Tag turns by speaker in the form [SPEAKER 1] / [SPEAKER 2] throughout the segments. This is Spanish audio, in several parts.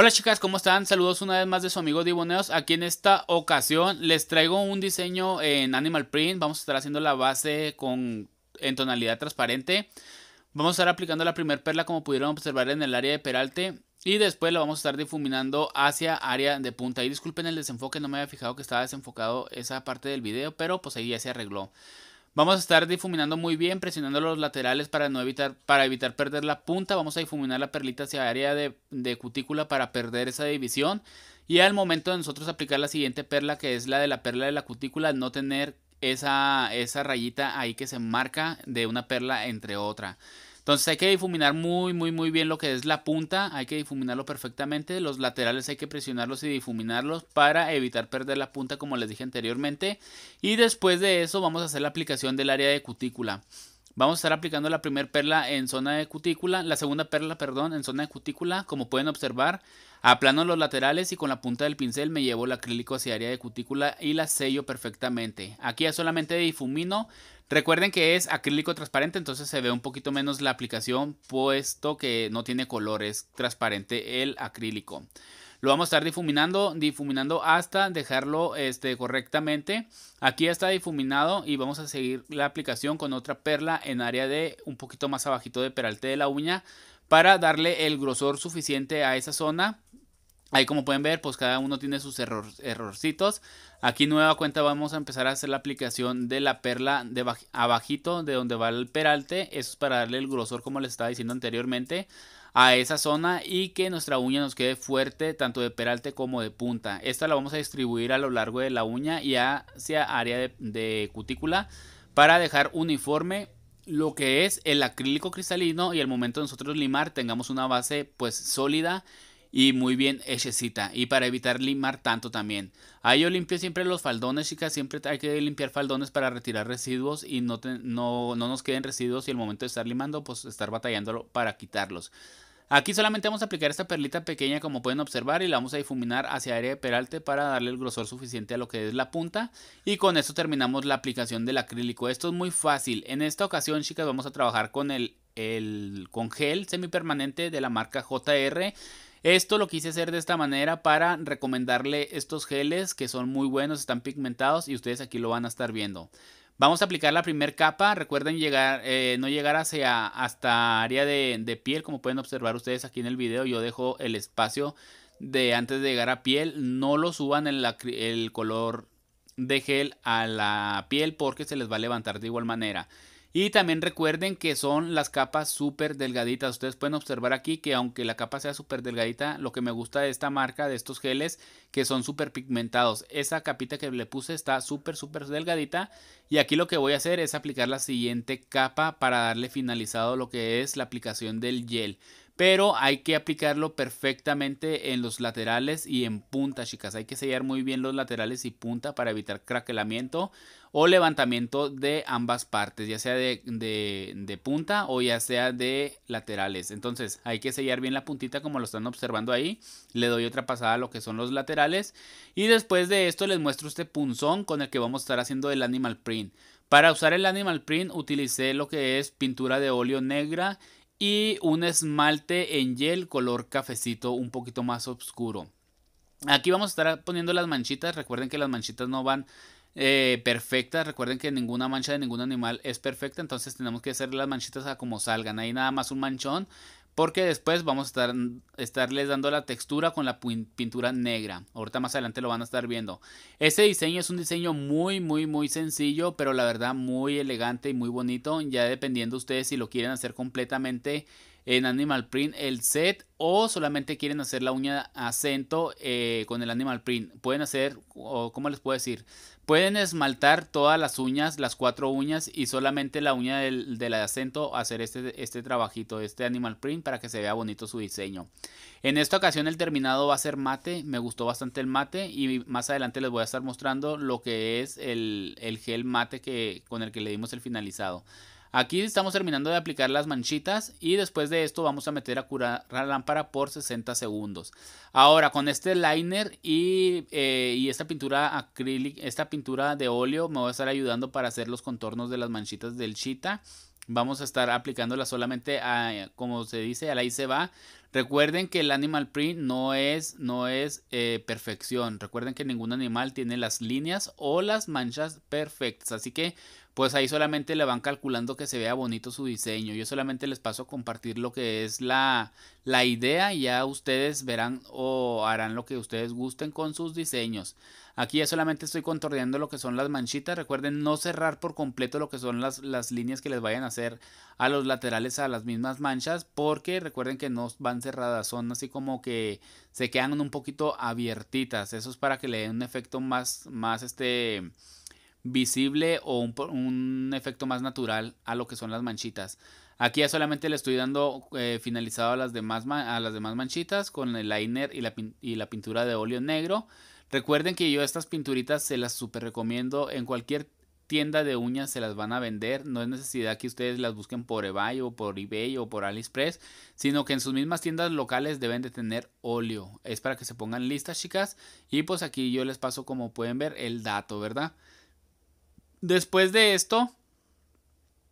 [SPEAKER 1] Hola chicas, ¿cómo están? Saludos una vez más de su amigo Diboneos. Aquí en esta ocasión les traigo un diseño en Animal Print. Vamos a estar haciendo la base con, en tonalidad transparente. Vamos a estar aplicando la primer perla como pudieron observar en el área de peralte. Y después la vamos a estar difuminando hacia área de punta. Y disculpen el desenfoque, no me había fijado que estaba desenfocado esa parte del video, pero pues ahí ya se arregló. Vamos a estar difuminando muy bien, presionando los laterales para, no evitar, para evitar perder la punta. Vamos a difuminar la perlita hacia área de, cutícula para perder esa división. Y al momento de nosotros aplicar la siguiente perla, que es la de la perla de la cutícula, no tener esa, esa rayita ahí que se marca de una perla entre otra. Entonces hay que difuminar muy, muy, muy bien lo que es la punta. Hay que difuminarlo perfectamente. Los laterales hay que presionarlos y difuminarlos para evitar perder la punta como les dije anteriormente. Y después de eso vamos a hacer la aplicación del área de cutícula. Vamos a estar aplicando la primera perla en zona de cutícula, la segunda perla, perdón, en zona de cutícula, como pueden observar. Aplano los laterales y con la punta del pincel me llevo el acrílico hacia área de cutícula y la sello perfectamente. Aquí ya solamente difumino. Recuerden que es acrílico transparente, entonces se ve un poquito menos la aplicación, puesto que no tiene colores, es transparente el acrílico. Lo vamos a estar difuminando, difuminando hasta dejarlo este, correctamente. Aquí ya está difuminado y vamos a seguir la aplicación con otra perla en área de un poquito más abajito de peralte de la uña para darle el grosor suficiente a esa zona Ahí como pueden ver, pues cada uno tiene sus errorcitos. Aquí nueva cuenta vamos a empezar a hacer la aplicación de la perla de abajito de donde va el peralte. Eso es para darle el grosor como les estaba diciendo anteriormente a esa zona y que nuestra uña nos quede fuerte tanto de peralte como de punta. Esta la vamos a distribuir a lo largo de la uña y hacia área de, de cutícula para dejar uniforme lo que es el acrílico cristalino y al momento de nosotros limar tengamos una base pues sólida y muy bien hechecita y para evitar limar tanto también. Ahí yo limpio siempre los faldones, chicas, siempre hay que limpiar faldones para retirar residuos y no, no, nos queden residuos y el momento de estar limando, pues estar batallándolo para quitarlos. Aquí solamente vamos a aplicar esta perlita pequeña como pueden observar y la vamos a difuminar hacia área de peralte para darle el grosor suficiente a lo que es la punta y con esto terminamos la aplicación del acrílico. Esto es muy fácil. En esta ocasión chicas vamos a trabajar con el, el con gel semipermanente de la marca JR esto lo quise hacer de esta manera para recomendarle estos geles que son muy buenos, están pigmentados y ustedes aquí lo van a estar viendo. Vamos a aplicar la primera capa, recuerden llegar, eh, no llegar hacia, hasta área de, piel como pueden observar ustedes aquí en el video, yo dejo el espacio de antes de llegar a piel, no lo suban el color de gel a la piel porque se les va a levantar de igual manera. Y también recuerden que son las capas súper delgaditas. Ustedes pueden observar aquí que aunque la capa sea súper delgadita, lo que me gusta de esta marca, de estos geles, que son súper pigmentados. Esa capita que le puse está súper, súper delgadita. Y aquí lo que voy a hacer es aplicar la siguiente capa para darle finalizado lo que es la aplicación del gel pero hay que aplicarlo perfectamente en los laterales y en punta, chicas. Hay que sellar muy bien los laterales y punta para evitar craquelamiento o levantamiento de ambas partes, ya sea de, punta o ya sea de laterales. Entonces hay que sellar bien la puntita como lo están observando ahí. Le doy otra pasada a lo que son los laterales. Y después de esto les muestro este punzón con el que vamos a estar haciendo el animal print. Para usar el animal print utilicé lo que es pintura de óleo negra y un esmalte en gel color cafecito un poquito más oscuro. Aquí vamos a estar poniendo las manchitas, recuerden que las manchitas no van eh, perfectas, recuerden que ninguna mancha de ningún animal es perfecta, entonces tenemos que hacer las manchitas a como salgan, ahí nada más un manchón porque después vamos a estar, estarles dando la textura con la pintura negra. Ahorita más adelante lo van a estar viendo. Ese diseño es un diseño muy, muy, muy sencillo, pero la verdad muy elegante y muy bonito. Ya dependiendo ustedes si lo quieren hacer completamente en Animal Print el set o solamente quieren hacer la uña acento eh, con el Animal Print. Pueden hacer, o cómo les puedo decir, pueden esmaltar todas las uñas, las cuatro uñas y solamente la uña del, acento hacer este, este trabajito, este Animal Print para que se vea bonito su diseño. En esta ocasión el terminado va a ser mate, me gustó bastante el mate y más adelante les voy a estar mostrando lo que es el, el gel mate que, con el que le dimos el finalizado. Aquí estamos terminando de aplicar las manchitas y después de esto vamos a meter a curar la lámpara por 60 segundos. Ahora con este liner y, eh, esta pintura acrílica, esta pintura de óleo me va a estar ayudando para hacer los contornos de las manchitas del chita. Vamos a estar aplicándola solamente a, como se dice, a la ahí se va. Recuerden que el animal print no es, no es eh, perfección. Recuerden que ningún animal tiene las líneas o las manchas perfectas. Así que pues ahí solamente le van calculando que se vea bonito su diseño. Yo solamente les paso a compartir lo que es la, la idea y ya ustedes verán o harán lo que ustedes gusten con sus diseños. Aquí ya solamente estoy contorneando lo que son las manchitas. Recuerden no cerrar por completo lo que son las, las líneas que les vayan a hacer a los laterales a las mismas manchas porque recuerden que no van cerradas, son así como que se quedan un poquito abiertitas. Eso es para que le den un efecto más, más este visible o un, efecto más natural a lo que son las manchitas. Aquí ya solamente le estoy dando eh, finalizado a las, demás a las demás manchitas con el liner y la, y la pintura de óleo negro. Recuerden que yo estas pinturitas se las super recomiendo en cualquier tienda de uñas se las van a vender. No es necesidad que ustedes las busquen por eBay o por eBay o por AliExpress, sino que en sus mismas tiendas locales deben de tener óleo. Es para que se pongan listas, chicas. Y pues aquí yo les paso, como pueden ver, el dato, ¿verdad? Después de esto,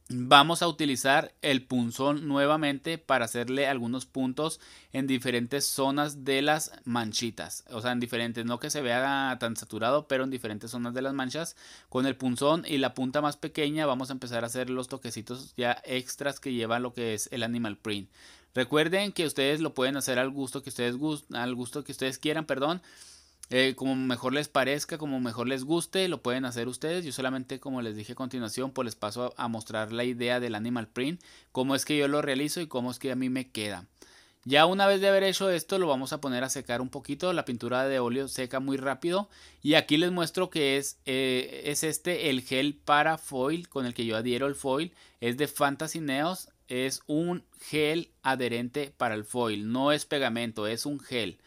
[SPEAKER 1] vamos a utilizar el punzón nuevamente para hacerle algunos puntos en diferentes zonas de las manchitas. O sea, en diferentes, no que se vea tan saturado, pero en diferentes zonas de las manchas. Con el punzón y la punta más pequeña vamos a empezar a hacer los toquecitos ya extras que lleva lo que es el animal print. Recuerden que ustedes lo pueden hacer al gusto que ustedes, al gusto que ustedes quieran, perdón. Eh, como mejor les parezca, como mejor les guste, lo pueden hacer ustedes. Yo solamente, como les dije a continuación, pues les paso a, mostrar la idea del animal print, cómo es que yo lo realizo y cómo es que a mí me queda. Ya una vez de haber hecho esto, lo vamos a poner a secar un poquito. La pintura de óleo seca muy rápido. Y aquí les muestro que es, eh, es este el gel para foil con el que yo adhiero el foil. Es de Fantasy Neos. Es un gel adherente para el foil. No es pegamento, es un gel.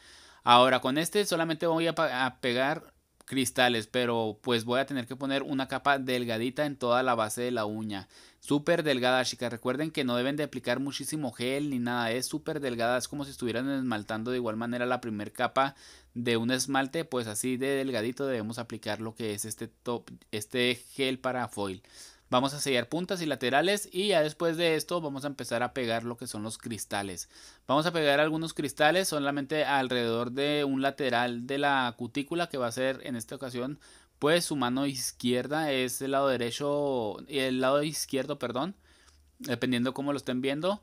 [SPEAKER 1] Ahora con este solamente voy a, pegar cristales, pero pues voy a tener que poner una capa delgadita en toda la base de la uña. Súper delgada, chicas. Recuerden que no deben de aplicar muchísimo gel ni nada. Es súper delgada. Es como si estuvieran esmaltando de igual manera la primera capa de un esmalte. Pues así de delgadito debemos aplicar lo que es este, top, este gel para foil. Vamos a sellar puntas y laterales y ya después de esto vamos a empezar a pegar lo que son los cristales. Vamos a pegar algunos cristales solamente alrededor de un lateral de la cutícula que va a ser en esta ocasión pues su mano izquierda es el lado derecho y el lado izquierdo, perdón, dependiendo cómo lo estén viendo.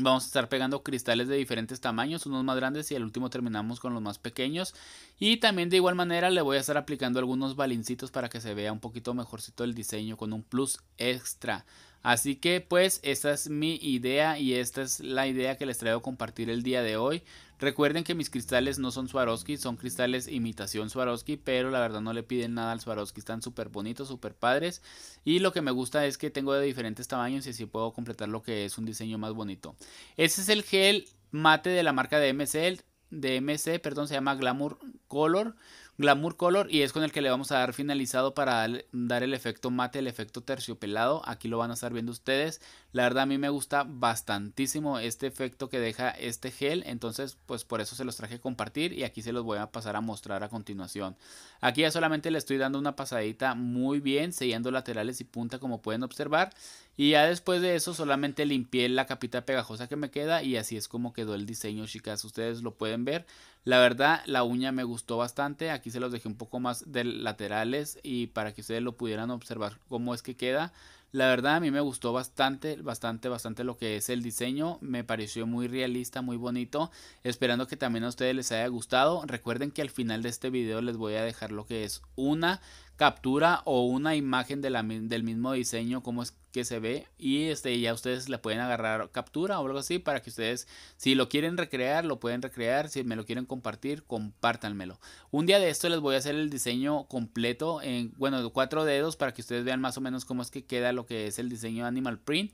[SPEAKER 1] Vamos a estar pegando cristales de diferentes tamaños, unos más grandes y el último terminamos con los más pequeños. Y también de igual manera le voy a estar aplicando algunos balincitos para que se vea un poquito mejorcito el diseño con un plus extra. Así que pues esta es mi idea y esta es la idea que les traigo a compartir el día de hoy. Recuerden que mis cristales no son Swarovski, son cristales imitación Swarovski, pero la verdad no le piden nada al Swarovski, están súper bonitos, súper padres. Y lo que me gusta es que tengo de diferentes tamaños y así puedo completar lo que es un diseño más bonito. Ese es el gel mate de la marca de MC, de MC, perdón, se llama Glamour Color. Glamour Color y es con el que le vamos a dar finalizado para dar el efecto mate, el efecto terciopelado. Aquí lo van a estar viendo ustedes. La verdad a mí me gusta bastantísimo este efecto que deja este gel. Entonces pues por eso se los traje a compartir y aquí se los voy a pasar a mostrar a continuación. Aquí ya solamente le estoy dando una pasadita muy bien sellando laterales y punta como pueden observar. Y ya después de eso solamente limpié la capita pegajosa que me queda y así es como quedó el diseño chicas. Ustedes lo pueden ver. La verdad la uña me gustó bastante. Aquí aquí se los dejé un poco más de laterales y para que ustedes lo pudieran observar cómo es que queda. La verdad a mí me gustó bastante, bastante, bastante lo que es el diseño. Me pareció muy realista, muy bonito. Esperando que también a ustedes les haya gustado. Recuerden que al final de este video les voy a dejar lo que es una captura o una imagen del mismo diseño, Como es que se ve y este ya ustedes le pueden agarrar captura o algo así para que ustedes si lo quieren recrear lo pueden recrear si me lo quieren compartir compártanmelo un día de esto les voy a hacer el diseño completo en bueno de cuatro dedos para que ustedes vean más o menos cómo es que queda lo que es el diseño animal print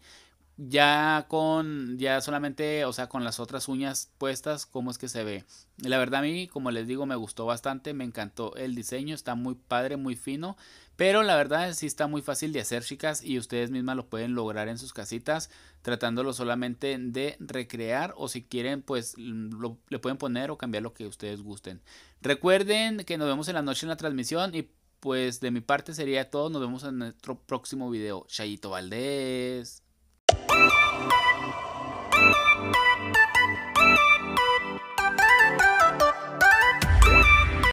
[SPEAKER 1] ya con, ya solamente, o sea, con las otras uñas puestas, cómo es que se ve. La verdad a mí, como les digo, me gustó bastante, me encantó el diseño, está muy padre, muy fino, pero la verdad sí está muy fácil de hacer, chicas, y ustedes mismas lo pueden lograr en sus casitas, tratándolo solamente de recrear o si quieren, pues le pueden poner o cambiar lo que ustedes gusten. Recuerden que nos vemos en la noche en la transmisión y pues de mi parte sería todo, nos vemos en nuestro próximo video. Chayito Valdés. Thank you.